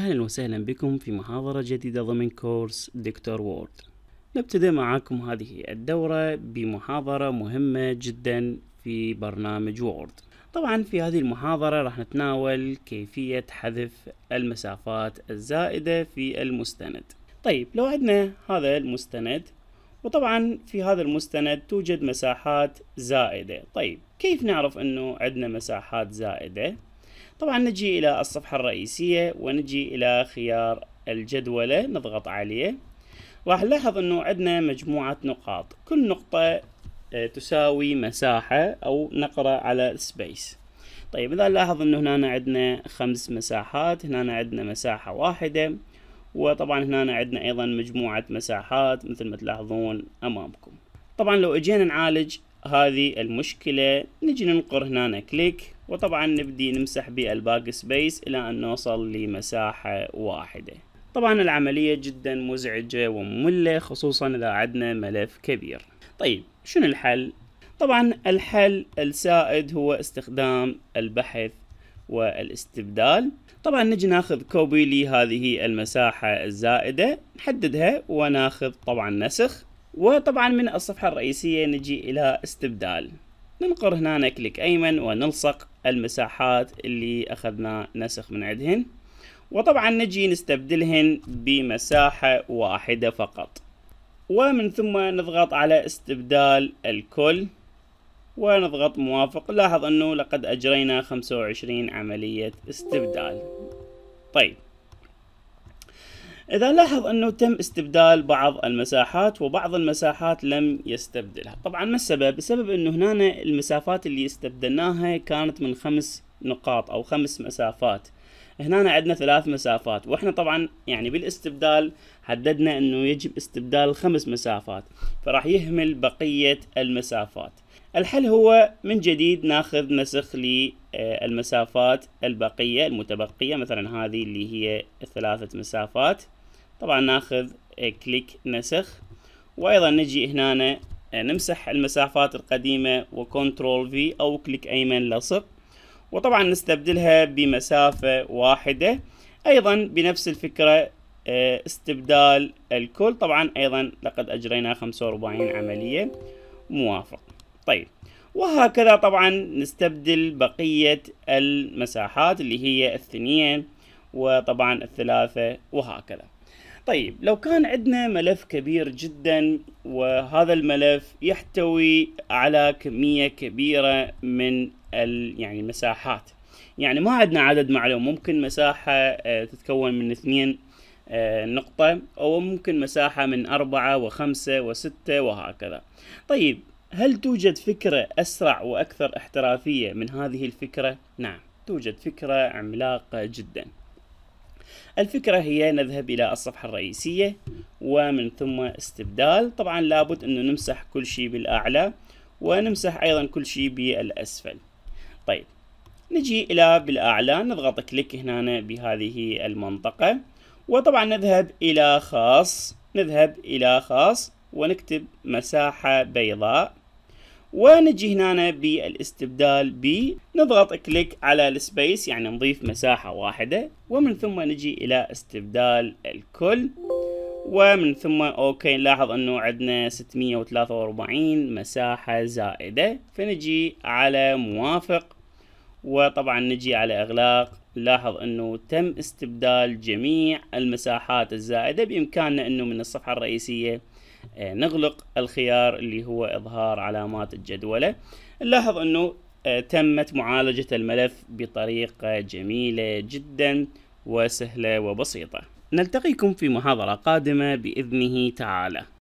أهلا وسهلا بكم في محاضرة جديدة ضمن كورس دكتور وورد نبتدأ معاكم هذه الدورة بمحاضرة مهمة جدا في برنامج وورد طبعا في هذه المحاضرة راح نتناول كيفية حذف المسافات الزائدة في المستند طيب لو عندنا هذا المستند وطبعا في هذا المستند توجد مساحات زائدة طيب كيف نعرف انه عندنا مساحات زائدة طبعا نجي إلى الصفحة الرئيسية ونجي إلى خيار الجدولة نضغط عليه راح نلاحظ أنه عندنا مجموعة نقاط كل نقطة آه، تساوي مساحة أو نقرأ على سبيس طيب إذا نلاحظ أنه هنا عندنا خمس مساحات هنا عندنا مساحة واحدة وطبعا هنا عندنا أيضا مجموعة مساحات مثل ما تلاحظون أمامكم طبعا لو اجينا نعالج هذه المشكلة نجي ننقر هنا كليك وطبعا نبدي نمسح بالباك سبيس الى ان نوصل لمساحة واحدة طبعا العملية جدا مزعجة ومملة خصوصا اذا عدنا ملف كبير طيب شنو الحل؟ طبعا الحل السائد هو استخدام البحث والاستبدال طبعا نجي ناخذ كوبي لهذه المساحة الزائدة نحددها وناخذ طبعا نسخ وطبعا من الصفحة الرئيسية نجي إلى استبدال ننقر هنا كليك أيمن ونلصق المساحات اللي أخذنا نسخ من عندهن وطبعا نجي نستبدلهن بمساحة واحدة فقط ومن ثم نضغط على استبدال الكل ونضغط موافق لاحظ أنه لقد أجرينا 25 عملية استبدال طيب إذا لاحظ أنه تم استبدال بعض المساحات وبعض المساحات لم يستبدلها طبعا ما السبب؟ السبب أنه هنا المسافات اللي استبدلناها كانت من خمس نقاط أو خمس مسافات هنا عندنا ثلاث مسافات واحنا طبعا يعني بالاستبدال حددنا انه يجب استبدال خمس مسافات فراح يهمل بقية المسافات الحل هو من جديد ناخذ نسخ للمسافات آه، البقية المتبقية مثلا هذه اللي هي الثلاثة مسافات طبعا ناخذ إيه كليك نسخ وايضا نجي هنا إيه نمسح المسافات القديمة وكنترول في او كليك ايمن لصق وطبعا نستبدلها بمسافة واحدة ايضا بنفس الفكرة إيه استبدال الكل طبعا ايضا لقد اجرينا 45 عملية موافق طيب وهكذا طبعا نستبدل بقية المساحات اللي هي الثنين وطبعا الثلاثة وهكذا طيب لو كان عندنا ملف كبير جدا وهذا الملف يحتوي على كمية كبيرة من يعني المساحات يعني ما عندنا عدد معلوم ممكن مساحة آه، تتكون من اثنين آه، نقطة أو ممكن مساحة من أربعة وخمسة وستة وهكذا طيب هل توجد فكرة أسرع وأكثر احترافية من هذه الفكرة؟ نعم توجد فكرة عملاقة جداً الفكرة هي نذهب إلى الصفحة الرئيسية ومن ثم استبدال طبعا لابد أنه نمسح كل شيء بالأعلى ونمسح أيضا كل شيء بالأسفل طيب نجي إلى بالأعلى نضغط كليك هنا بهذه المنطقة وطبعا نذهب إلى خاص نذهب إلى خاص ونكتب مساحة بيضاء ونجي هنا بالاستبدال ب نضغط كليك على السبيس يعني نضيف مساحة واحدة ومن ثم نجي إلى استبدال الكل ومن ثم اوكي نلاحظ انه عندنا 643 مساحة زائدة فنجي على موافق وطبعا نجي على اغلاق نلاحظ انه تم استبدال جميع المساحات الزائدة بامكاننا انه من الصفحة الرئيسية آه، نغلق الخيار اللي هو إظهار علامات الجدولة نلاحظ أنه آه، تمت معالجة الملف بطريقة جميلة جدا وسهلة وبسيطة نلتقيكم في محاضرة قادمة بإذنه تعالى